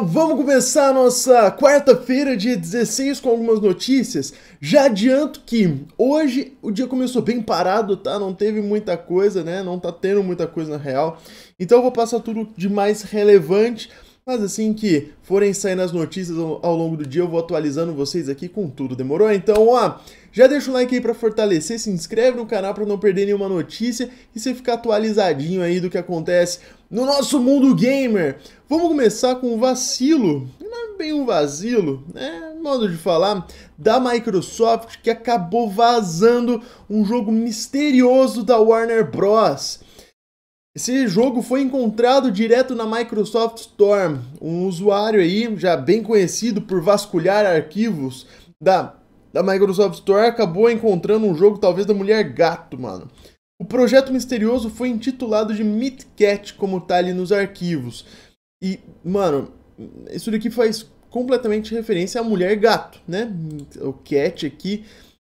vamos começar a nossa quarta-feira, dia 16, com algumas notícias. Já adianto que hoje o dia começou bem parado, tá? Não teve muita coisa, né? Não tá tendo muita coisa na real. Então eu vou passar tudo de mais relevante mas assim que forem saindo as notícias ao longo do dia, eu vou atualizando vocês aqui com tudo, demorou? Então, ó, já deixa o like aí pra fortalecer, se inscreve no canal pra não perder nenhuma notícia e você ficar atualizadinho aí do que acontece no nosso mundo gamer. Vamos começar com o vacilo, não é bem um vacilo, né, modo de falar, da Microsoft que acabou vazando um jogo misterioso da Warner Bros., esse jogo foi encontrado direto na Microsoft Store. Um usuário aí, já bem conhecido por vasculhar arquivos da, da Microsoft Store, acabou encontrando um jogo talvez da mulher gato, mano. O projeto misterioso foi intitulado de Meat Cat, como tá ali nos arquivos. E, mano, isso daqui faz completamente referência à mulher gato, né? O Cat aqui,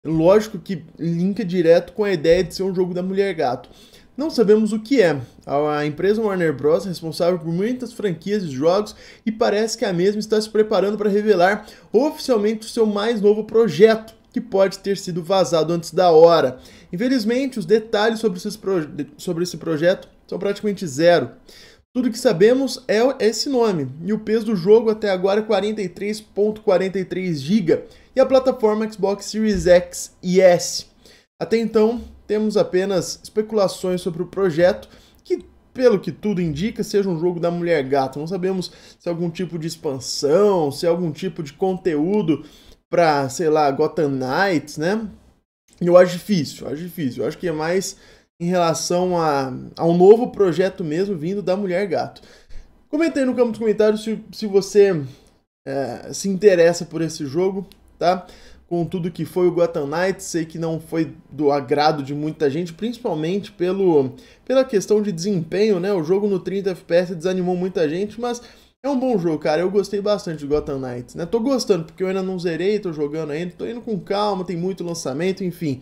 lógico que linka direto com a ideia de ser um jogo da mulher gato. Não sabemos o que é. A empresa Warner Bros. é responsável por muitas franquias de jogos e parece que a mesma está se preparando para revelar oficialmente o seu mais novo projeto, que pode ter sido vazado antes da hora. Infelizmente, os detalhes sobre, sobre esse projeto são praticamente zero. Tudo que sabemos é esse nome, e o peso do jogo até agora é 43.43 GB, e a plataforma Xbox Series X e S. Até então, temos apenas especulações sobre o projeto, que pelo que tudo indica, seja um jogo da mulher gata. Não sabemos se é algum tipo de expansão, se é algum tipo de conteúdo para, sei lá, Gotham Knights, né? Eu acho difícil, acho difícil. Eu acho que é mais em relação a, a um novo projeto mesmo vindo da Mulher Gato. Comenta aí no campo dos comentários se, se você é, se interessa por esse jogo, tá? com tudo que foi o Gotham Knights, sei que não foi do agrado de muita gente, principalmente pelo, pela questão de desempenho, né? O jogo no 30 FPS desanimou muita gente, mas é um bom jogo, cara. Eu gostei bastante de Gotham Knights, né? Tô gostando, porque eu ainda não zerei, tô jogando ainda, tô indo com calma, tem muito lançamento, enfim.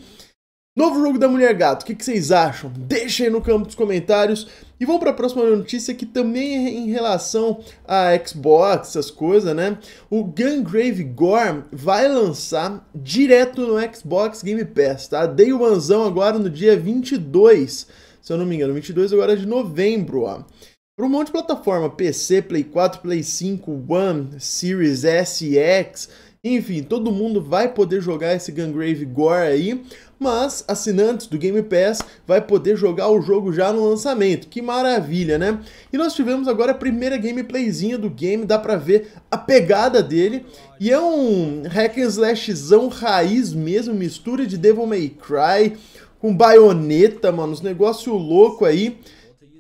Novo jogo da Mulher Gato, o que, que, vocês acham? Deixa aí no campo dos comentários. E vamos para a próxima notícia que também é em relação a Xbox, essas coisas, né? O Gungrave Gore vai lançar direto no Xbox Game Pass, tá? Dei o anzão agora no dia 22, se eu não me engano, 22 agora de novembro, ó. Para um monte de plataforma, PC, Play 4, Play 5, One, Series S e X enfim, todo mundo vai poder jogar esse Gungrave Gore aí, mas assinantes do Game Pass vai poder jogar o jogo já no lançamento. Que maravilha, né? E nós tivemos agora a primeira gameplayzinha do game, dá pra ver a pegada dele. E é um hack and slashzão raiz mesmo, mistura de Devil May Cry com baioneta, mano, os negócio louco aí.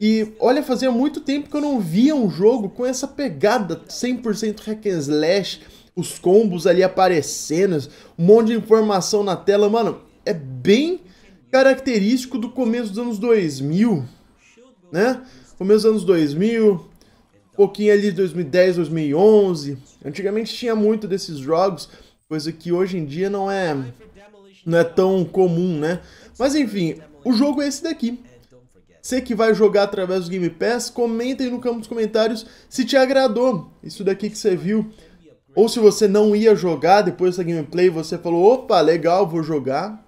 E olha, fazia muito tempo que eu não via um jogo com essa pegada 100% hack and slash os combos ali aparecendo, um monte de informação na tela, mano, é bem característico do começo dos anos 2000, né? Começo dos anos 2000, um pouquinho ali de 2010, 2011. Antigamente tinha muito desses jogos, coisa que hoje em dia não é não é tão comum, né? Mas enfim, o jogo é esse daqui. Você que vai jogar através do Game Pass, comenta aí no campo dos comentários se te agradou isso daqui que você viu. Ou se você não ia jogar depois dessa gameplay, você falou, opa, legal, vou jogar.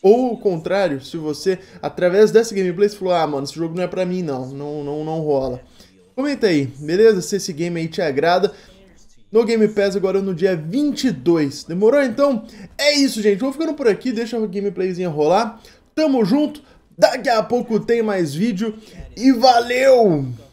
Ou o contrário, se você, através dessa gameplay, você falou, ah, mano, esse jogo não é pra mim, não, não, não, não rola. Comenta aí, beleza? Se esse game aí te agrada. No Game Pass agora no dia 22. Demorou então? É isso, gente. Vou ficando por aqui, deixa a gameplayzinha rolar. Tamo junto. Daqui a pouco tem mais vídeo. E valeu!